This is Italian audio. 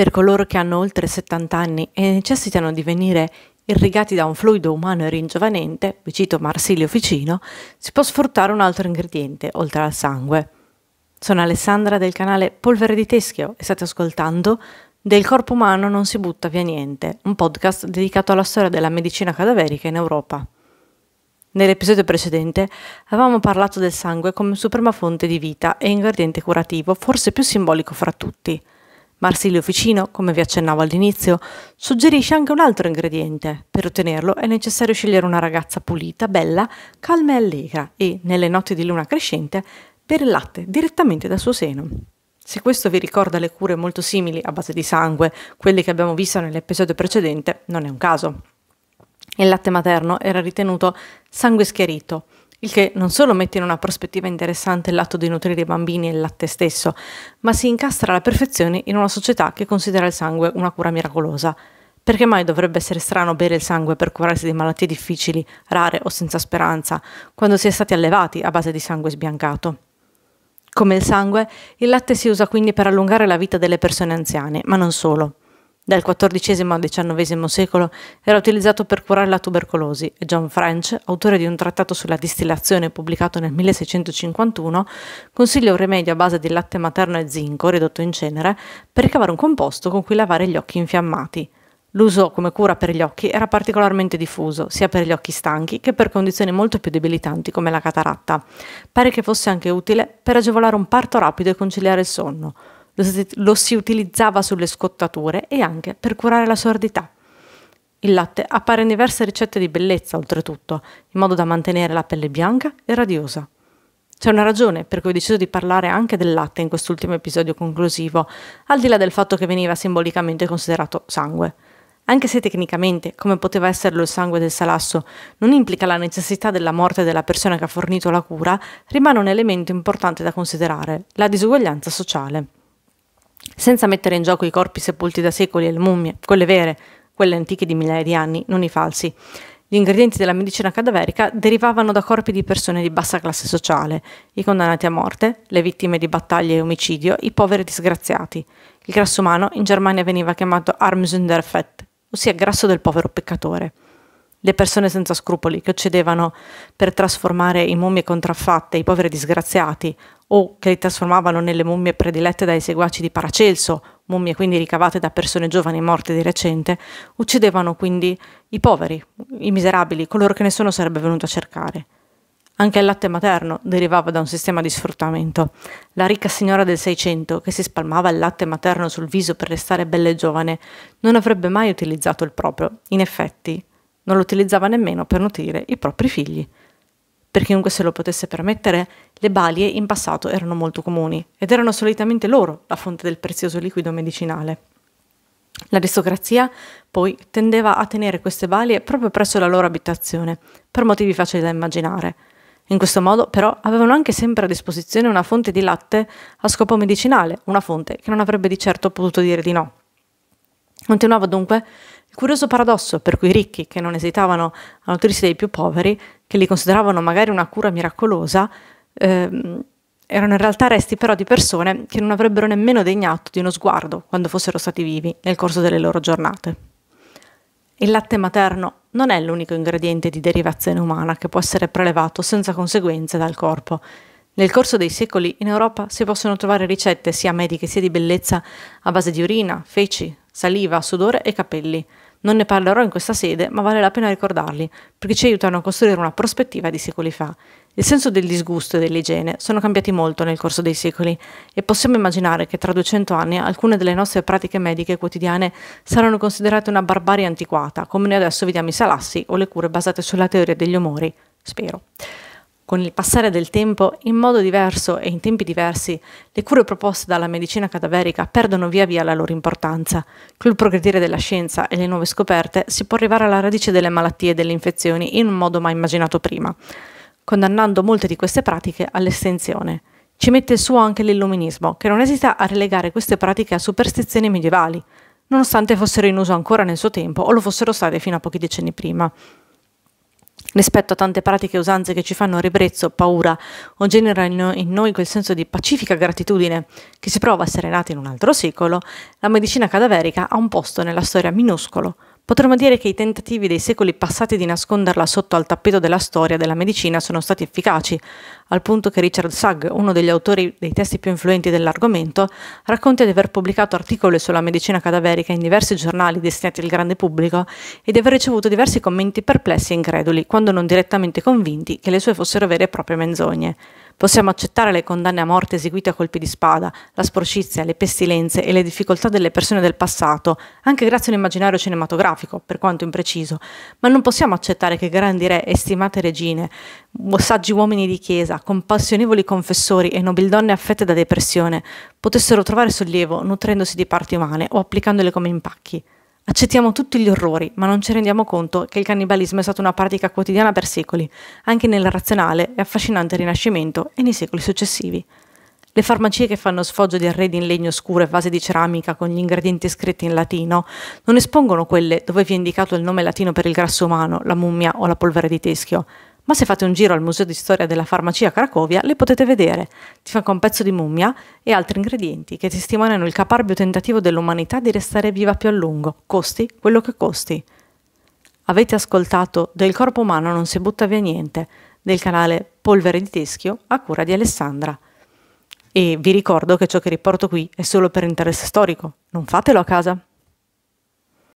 per coloro che hanno oltre 70 anni e necessitano di venire irrigati da un fluido umano e ringiovanente, vi cito Marsilio Ficino, si può sfruttare un altro ingrediente, oltre al sangue. Sono Alessandra del canale Polvere di Teschio e state ascoltando Del corpo umano non si butta via niente, un podcast dedicato alla storia della medicina cadaverica in Europa. Nell'episodio precedente avevamo parlato del sangue come suprema fonte di vita e ingrediente curativo, forse più simbolico fra tutti – Marsilio Ficino, come vi accennavo all'inizio, suggerisce anche un altro ingrediente. Per ottenerlo è necessario scegliere una ragazza pulita, bella, calma e allegra e, nelle notti di luna crescente, bere il latte direttamente dal suo seno. Se questo vi ricorda le cure molto simili a base di sangue, quelle che abbiamo visto nell'episodio precedente, non è un caso. Il latte materno era ritenuto sangue schiarito, il che non solo mette in una prospettiva interessante l'atto di nutrire i bambini e il latte stesso, ma si incastra alla perfezione in una società che considera il sangue una cura miracolosa. Perché mai dovrebbe essere strano bere il sangue per curarsi di malattie difficili, rare o senza speranza, quando si è stati allevati a base di sangue sbiancato? Come il sangue, il latte si usa quindi per allungare la vita delle persone anziane, ma non solo dal XIV al XIX secolo era utilizzato per curare la tubercolosi e John French, autore di un trattato sulla distillazione pubblicato nel 1651, consiglia un rimedio a base di latte materno e zinco ridotto in cenere per ricavare un composto con cui lavare gli occhi infiammati. L'uso come cura per gli occhi era particolarmente diffuso, sia per gli occhi stanchi che per condizioni molto più debilitanti come la cataratta. Pare che fosse anche utile per agevolare un parto rapido e conciliare il sonno lo si, lo si utilizzava sulle scottature e anche per curare la sordità. Il latte appare in diverse ricette di bellezza, oltretutto, in modo da mantenere la pelle bianca e radiosa. C'è una ragione per cui ho deciso di parlare anche del latte in quest'ultimo episodio conclusivo, al di là del fatto che veniva simbolicamente considerato sangue. Anche se tecnicamente, come poteva esserlo il sangue del salasso, non implica la necessità della morte della persona che ha fornito la cura, rimane un elemento importante da considerare, la disuguaglianza sociale senza mettere in gioco i corpi sepolti da secoli e le mummie, quelle vere, quelle antiche di migliaia di anni, non i falsi. Gli ingredienti della medicina cadaverica derivavano da corpi di persone di bassa classe sociale, i condannati a morte, le vittime di battaglie e omicidio, i poveri disgraziati. Il grasso umano in Germania veniva chiamato Armsünderfett, ossia grasso del povero peccatore le persone senza scrupoli che uccidevano per trasformare in mummie contraffatte i poveri disgraziati o che li trasformavano nelle mummie predilette dai seguaci di Paracelso, mummie quindi ricavate da persone giovani morte di recente, uccidevano quindi i poveri, i miserabili, coloro che nessuno sarebbe venuto a cercare. Anche il latte materno derivava da un sistema di sfruttamento. La ricca signora del Seicento, che si spalmava il latte materno sul viso per restare bella e giovane, non avrebbe mai utilizzato il proprio. In effetti, non lo utilizzava nemmeno per nutrire i propri figli. Per chiunque se lo potesse permettere, le balie in passato erano molto comuni ed erano solitamente loro la fonte del prezioso liquido medicinale. L'aristocrazia poi tendeva a tenere queste balie proprio presso la loro abitazione, per motivi facili da immaginare. In questo modo però avevano anche sempre a disposizione una fonte di latte a scopo medicinale, una fonte che non avrebbe di certo potuto dire di no. Continuava dunque il curioso paradosso per cui i ricchi, che non esitavano a nutrirsi dei più poveri, che li consideravano magari una cura miracolosa, ehm, erano in realtà resti però di persone che non avrebbero nemmeno degnato di uno sguardo quando fossero stati vivi nel corso delle loro giornate. Il latte materno non è l'unico ingrediente di derivazione umana che può essere prelevato senza conseguenze dal corpo. Nel corso dei secoli in Europa si possono trovare ricette sia mediche sia di bellezza a base di urina, feci, saliva, sudore e capelli. Non ne parlerò in questa sede, ma vale la pena ricordarli, perché ci aiutano a costruire una prospettiva di secoli fa. Il senso del disgusto e dell'igiene sono cambiati molto nel corso dei secoli e possiamo immaginare che tra 200 anni alcune delle nostre pratiche mediche quotidiane saranno considerate una barbarie antiquata, come noi adesso vediamo i salassi o le cure basate sulla teoria degli umori. Spero con il passare del tempo, in modo diverso e in tempi diversi, le cure proposte dalla medicina cadaverica perdono via via la loro importanza. Col progredire della scienza e le nuove scoperte si può arrivare alla radice delle malattie e delle infezioni in un modo mai immaginato prima, condannando molte di queste pratiche all'estensione. Ci mette su anche l'illuminismo, che non esita a relegare queste pratiche a superstizioni medievali, nonostante fossero in uso ancora nel suo tempo o lo fossero state fino a pochi decenni prima rispetto a tante pratiche e usanze che ci fanno ribrezzo, paura o generano in noi quel senso di pacifica gratitudine che si prova a essere nati in un altro secolo, la medicina cadaverica ha un posto nella storia minuscolo, Potremmo dire che i tentativi dei secoli passati di nasconderla sotto al tappeto della storia della medicina sono stati efficaci, al punto che Richard Sugg, uno degli autori dei testi più influenti dell'argomento, racconta di aver pubblicato articoli sulla medicina cadaverica in diversi giornali destinati al grande pubblico e di aver ricevuto diversi commenti perplessi e increduli, quando non direttamente convinti che le sue fossero vere e proprie menzogne. Possiamo accettare le condanne a morte eseguite a colpi di spada, la sporcizia, le pestilenze e le difficoltà delle persone del passato, anche grazie a un immaginario cinematografico, per quanto impreciso, ma non possiamo accettare che grandi re e stimate regine, saggi uomini di chiesa, compassionevoli confessori e nobildonne affette da depressione, potessero trovare sollievo nutrendosi di parti umane o applicandole come impacchi. Accettiamo tutti gli orrori, ma non ci rendiamo conto che il cannibalismo è stato una pratica quotidiana per secoli, anche nel razionale e affascinante Rinascimento e nei secoli successivi. Le farmacie che fanno sfoggio di arredi in legno scuro e vase di ceramica con gli ingredienti scritti in latino non espongono quelle dove vi è indicato il nome latino per il grasso umano, la mummia o la polvere di teschio, ma se fate un giro al Museo di Storia della Farmacia a Cracovia le potete vedere. Ti fanno un pezzo di mummia e altri ingredienti che testimoniano il caparbio tentativo dell'umanità di restare viva più a lungo, costi quello che costi. Avete ascoltato Del corpo umano non si butta via niente, del canale Polvere di Teschio a cura di Alessandra. E vi ricordo che ciò che riporto qui è solo per interesse storico, non fatelo a casa.